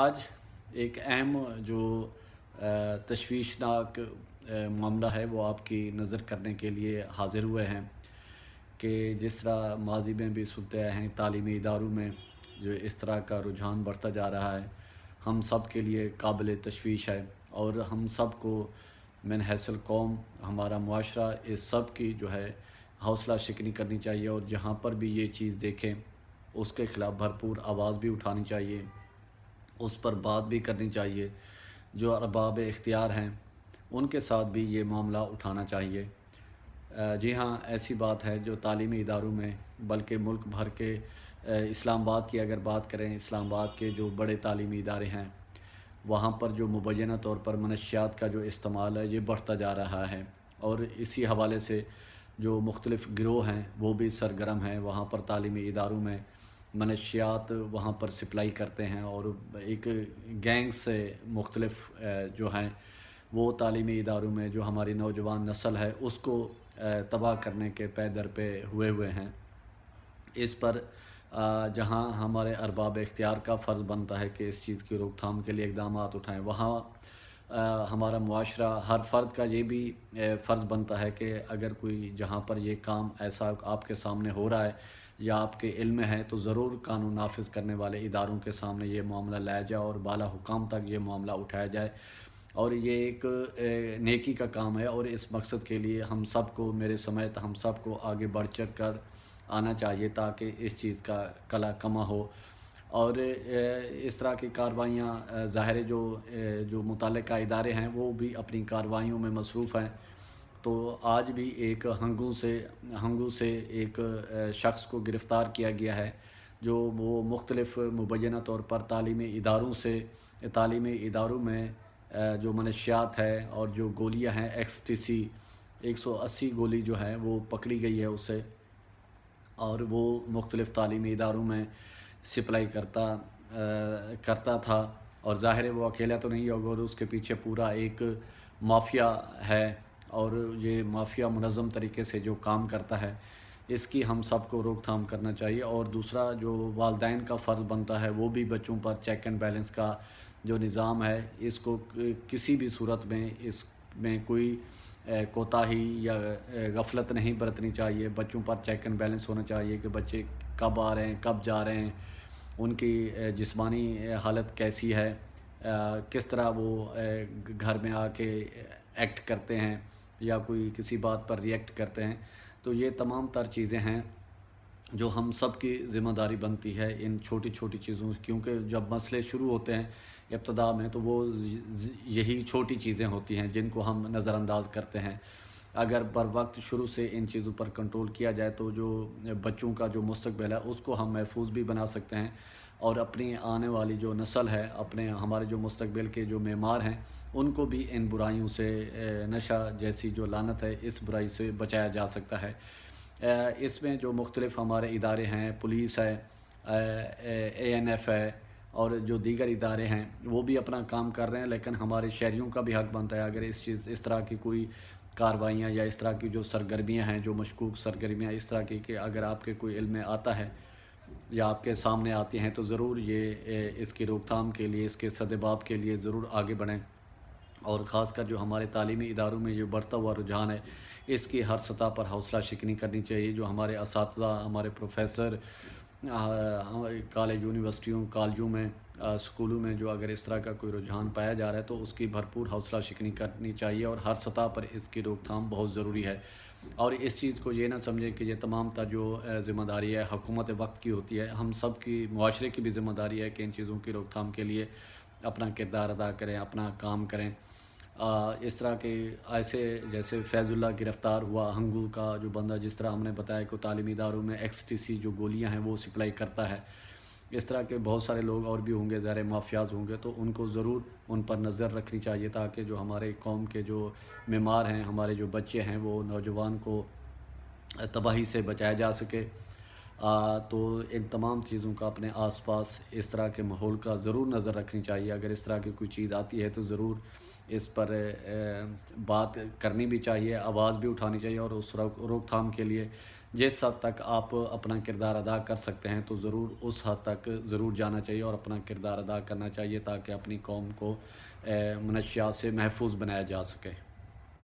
आज एक अहम जो तशवीशनाक मामला है वो आपकी नज़र करने के लिए हाजिर हुए हैं कि जिस तरह माजी में भी सुनते आए हैं तालीमी इदारों में जो इस तरह का रुझान बढ़ता जा रहा है हम सब के लिए काबिल तशवीश है और हम सब को मन हैसल कौम हमारा माशरा इस सब की जो है हौसला शिकनी करनी चाहिए और जहाँ पर भी ये चीज़ देखें उसके ख़िलाफ़ भरपूर आवाज़ भी उठानी चाहिए उस पर बात भी करनी चाहिए जो अरबाब इख्तियार हैं उनके साथ भी ये मामला उठाना चाहिए जी हाँ ऐसी बात है जो तालीमी इदारों में बल्कि मुल्क भर के इस्लामाबाद की अगर बात करें इस्लामाबाद के जो बड़े तालीमी इदारे हैं वहाँ पर जो मुबैना तौर पर मनशियात का जो इस्तेमाल है ये बढ़ता जा रहा है और इसी हवाले से जो मुख्तलिफ़ ग्रोह हैं वो भी सरगर्म हैं वहाँ पर तालीमी इदारों में मनशियात वहाँ पर सप्लाई करते हैं और एक गैंग से मुख्तलफ जो हैं वो तलीमी इदारों में जो हमारी नौजवान नस्ल है उसको तबाह करने के पैदर पे हुए हुए हैं इस पर जहाँ हमारे अरबाब इख्तियार का फ़र्ज़ बनता है कि इस चीज़ की रोकथाम के लिए इकदाम उठाएँ वहाँ हमारा माशरा हर फर्द का ये भी फ़र्ज़ बनता है कि अगर कोई जहाँ पर ये काम ऐसा आपके सामने हो रहा है या आपके इल्म है तो ज़रूर कानून नाफिज करने वाले इदारों के सामने ये मामला लाया जाए और बाला हुकाम तक ये मामला उठाया जाए और ये एक नेकी का काम है और इस मकसद के लिए हम सब को मेरे समेत हम सब को आगे बढ़ चढ़ कर आना चाहिए ताकि इस चीज़ का कला कमा हो और इस तरह की कार्रवाइयाँ ज़ाहिर जो जो मुतल इदारे हैं वो भी अपनी कार्रवाइयों में मसरूफ़ हैं तो आज भी एक हंगू से हंगू से एक शख्स को गिरफ़्तार किया गया है जो वो मुख्तलफ़ मुबैना तौर पर तालीमी इदारों से तलीमी इदारों में जो मनशियात है और जो गोलियाँ हैं एक्स टी सी एक सौ अस्सी गोली जो है वो पकड़ी गई है उससे और वो मुख्तलिफ़ तली इदारों में सप्लाई करता आ, करता था और ज़ाहिर वो अकेला तो नहीं होगा और उसके पीछे पूरा एक माफिया है और ये माफिया मनज़म तरीके से जो काम करता है इसकी हम सबको रोकथाम करना चाहिए और दूसरा जो वालदेन का फ़र्ज़ बनता है वो भी बच्चों पर चेक एंड बैलेंस का जो निज़ाम है इसको किसी भी सूरत में इस में कोई कोताही या गफलत नहीं बरतनी चाहिए बच्चों पर चेक एंड बैलेंस होना चाहिए कि बच्चे कब आ रहे हैं कब जा रहे हैं उनकी जिस्मानी हालत कैसी है किस तरह वो घर में आके एक्ट करते हैं या कोई किसी बात पर रिएक्ट करते हैं तो ये तमाम तर चीज़ें हैं जो हम सब की ज़िम्मेदारी बनती है इन छोटी छोटी चीज़ों क्योंकि जब मसले शुरू होते हैं इब्तदा में तो वो यही छोटी चीज़ें होती हैं जिनको हम नज़रअंदाज करते हैं अगर बर वक्त शुरू से इन चीज़ों पर कंट्रोल किया जाए तो जो बच्चों का जो मुस्तबिल है उसको हम महफूज भी बना सकते हैं और अपनी आने वाली जो नस्ल है अपने हमारे जो मुस्तबिल के जो मेमार हैं उनको भी इन बुराइयों से नशा जैसी जो लानत है इस बुराई से बचाया जा सकता है इसमें जो मुख्तलिफ़ हमारे इदारे हैं पुलिस है ए एन एफ़ है और जो दीगर इदारे हैं वो भी अपना काम कर रहे हैं लेकिन हमारे शहरीों का भी हक बनता है अगर इस चीज़ इस तरह की कोई कार्रवाइयाँ या इस तरह की जो सरगर्मियाँ हैं जो मशकूक सरगर्मियाँ इस तरह की कि अगर आपके कोई इल्म आता है या आपके सामने आती हैं तो ज़रूर ये इसकी रोकथाम के लिए इसके सदबाब के लिए ज़रूर आगे बढ़ें और ख़ास कर जो हमारे तलीमी इदारों में जो बढ़ता हुआ रुझान है इसकी हर सतह पर हौसला शिकनी करनी चाहिए जो हमारे इस हमारे प्रोफेसर कॉलेज यूनिवर्सिटियों कॉलेजों में स्कूलों में जो अगर इस तरह का कोई रुझान पाया जा रहा है तो उसकी भरपूर हौसला शिकनी करनी चाहिए और हर सतह पर इसकी रोकथाम बहुत ज़रूरी है और इस चीज़ को ये ना समझें कि ये तमाम तर जो ज़िम्मेदारी है हकूमत वक्त की होती है हम सब की माशरे की भी ज़िम्मेदारी है कि इन चीज़ों की रोकथाम के लिए अपना किरदार अदा करें अपना काम करें इस तरह के ऐसे जैसे फैज़ुल्ला गिरफ़्तार हुआ हंगू का जो बंदा जिस तरह हमने बताया कि तालीमी इदारों में एक्स टी सी जो गोलियाँ हैं वो सप्लाई करता है इस तरह के बहुत सारे लोग और भी होंगे ज़ाहिर माफियाज होंगे तो उनको ज़रूर उन पर नज़र रखनी चाहिए ताकि जो हमारे कौम के जो मीमार हैं हमारे जो बच्चे हैं वो नौजवान को तबाही से बचाया जा सके आ, तो इन तमाम चीज़ों का अपने आसपास इस तरह के माहौल का ज़रूर नज़र रखनी चाहिए अगर इस तरह की कोई चीज़ आती है तो ज़रूर इस पर बात करनी भी चाहिए आवाज़ भी उठानी चाहिए और उस रोकथाम के लिए जिस हद तक आप अपना किरदार अदा कर सकते हैं तो ज़रूर उस हद तक ज़रूर जाना चाहिए और अपना किरदार अदा करना चाहिए ताकि अपनी कौम को मनशियात से महफूज बनाया जा सके